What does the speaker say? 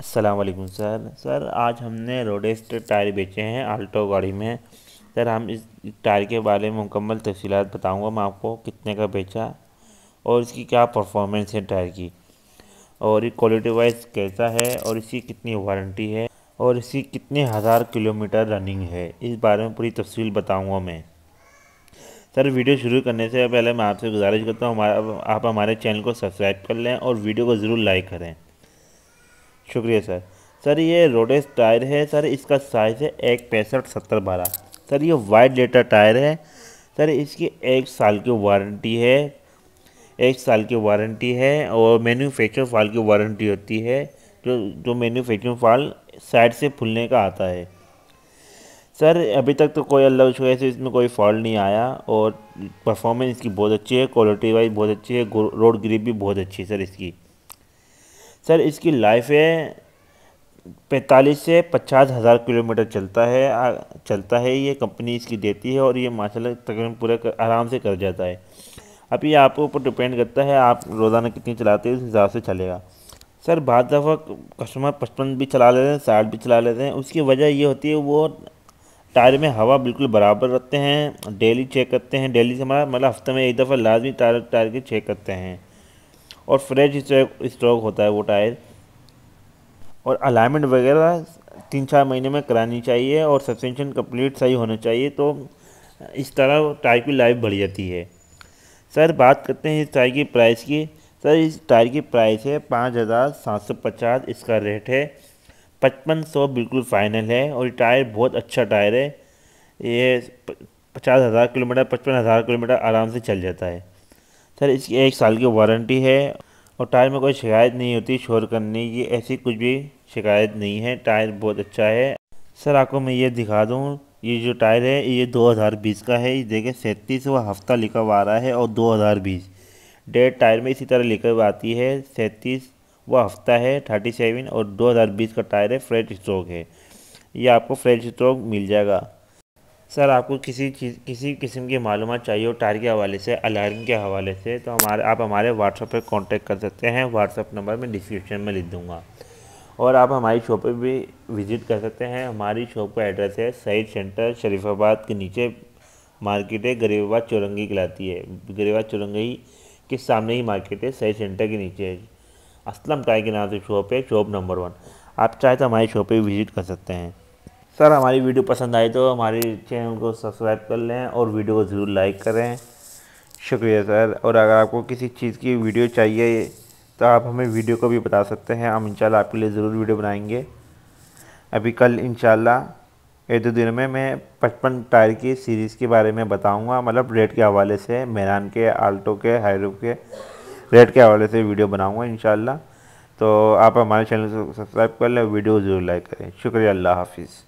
Aslam sir sir आज हमने रोडेस्ट tyre बेचे हैं आल्टो गाड़ी में सर हम इस टायर के बारे में मुकम्मल तफसीत बताऊँगा मैं आपको कितने का बेचा और इसकी क्या परफॉर्मेंस है टायर की और ये क्वालिटी वाइज कैसा है और इसकी कितनी वारंटी है और इसकी कितने हज़ार किलोमीटर रनिंग है इस बारे में पूरी तफसील बताऊँगा मैं सर वीडियो शुरू करने से पहले मैं आपसे गुजारिश करता हूँ आप हमारे चैनल को सब्सक्राइब कर लें और वीडियो को ज़रूर लाइक करें शुक्रिया सर सर ये रोडेस टायर है सर इसका साइज़ है एक पैंसठ सत्तर बारह सर ये वाइट लेटर टायर है सर इसकी एक साल की वारंटी है एक साल की वारंटी है और मैन्युफैक्चर फाल की वारंटी होती है जो जो मैन्युफैक्चर फाल साइड से फूलने का आता है सर अभी तक तो कोई अलग शुक्र से इसमें कोई फॉल्ट नहीं आया और परफॉर्मेंस इसकी बहुत अच्छी है क्वालिटी वाइज बहुत अच्छी है रोड ग्रिप भी बहुत अच्छी है सर इसकी सर इसकी लाइफ है पैंतालीस से पचास हज़ार किलोमीटर चलता है चलता है ये कंपनी इसकी देती है और ये माशाल्लाह तकरीबन पूरा आराम से कर जाता है अब ये आपके ऊपर डिपेंड करता है आप रोज़ाना कितनी चलाते हैं उस हिसाब से चलेगा सर बहुत दफ़ा कस्टमर पचपन भी चला लेते हैं साठ भी चला लेते हैं उसकी वजह ये होती है वो टायर में हवा बिल्कुल बराबर रखते हैं डेली चेक करते हैं डेली से हमारा मतलब हफ्ते में एक दफ़ा लाजमी टायर टायर की चेक करते हैं और फ्रेश स्ट्रोक होता है वो टायर और अलाइनमेंट वगैरह तीन चार महीने में करानी चाहिए और सस्पेंशन कंप्लीट सही होना चाहिए तो इस तरह टायर की लाइफ बढ़ जाती है सर बात करते हैं इस टायर की प्राइस की सर इस टायर की प्राइस है पाँच हज़ार सात सौ पचास इसका रेट है पचपन सौ बिल्कुल फाइनल है और टायर बहुत अच्छा टायर है ये पचास हज़ार किलोमीटर पचपन हज़ार किलोमीटर आराम से चल जाता है सर इसकी एक साल की वारंटी है और टायर में कोई शिकायत नहीं होती शोर करने की ऐसी कुछ भी शिकायत नहीं है टायर बहुत अच्छा है सर आपको मैं ये दिखा दूँ ये जो टायर है ये 2020 का है ये देखें सैंतीसवा हफ्ता लिखा हुआ आ रहा है और 2020 डेट टायर में इसी तरह लिखा हुआ आती है सैंतीस व हफ्ता है 37 और 2020 का टायर है फ्रेश स्ट्रोक है ये आपको फ्रेश स्ट्रोक मिल जाएगा सर आपको किसी चीज़ किसी किस्म की मालूम चाहिए हो टायर के हवाले से अलार्म के हवाले से तो हमारे आप हमारे व्हाट्सअप पर कॉन्टेक्ट कर सकते हैं व्हाट्सअप नंबर मैं डिस्क्रिप्शन में लिख दूँगा और आप हमारी शॉप पर भी विज़िट कर सकते हैं हमारी शॉप का एड्रेस है सईद सेंटर शरीफाबाद के नीचे मार्केट है गरीबाबाद चुरंगी कहलाती है गरीबाबाद चुरंगी के सामने ही मार्केट है सईद सेंटर के नीचे असलम टाई के नाम से शॉप है शॉप नंबर वन आप चाहे तो हमारी शॉप पर विज़िट कर सकते हैं सर हमारी वीडियो पसंद आई तो हमारे चैनल को सब्सक्राइब कर लें और वीडियो को ज़रूर लाइक करें शुक्रिया सर और अगर आपको किसी चीज़ की वीडियो चाहिए तो आप हमें वीडियो को भी बता सकते हैं हम इंशाल्लाह आपके लिए ज़रूर वीडियो बनाएंगे अभी कल इंशाल्लाह एक दो दिन में मैं पचपन टायर की सीरीज़ के बारे में बताऊंगा मतलब रेट के हवाले से मेहरान के आल्टो के हाइरो के रेट के हवाले से वीडियो बनाऊंगा इंशाल्लाह तो आप हमारे चैनल को सब्सक्राइब कर लें वीडियो ज़रूर लाइक करें शुक्रिया अल्लाह हाफिज़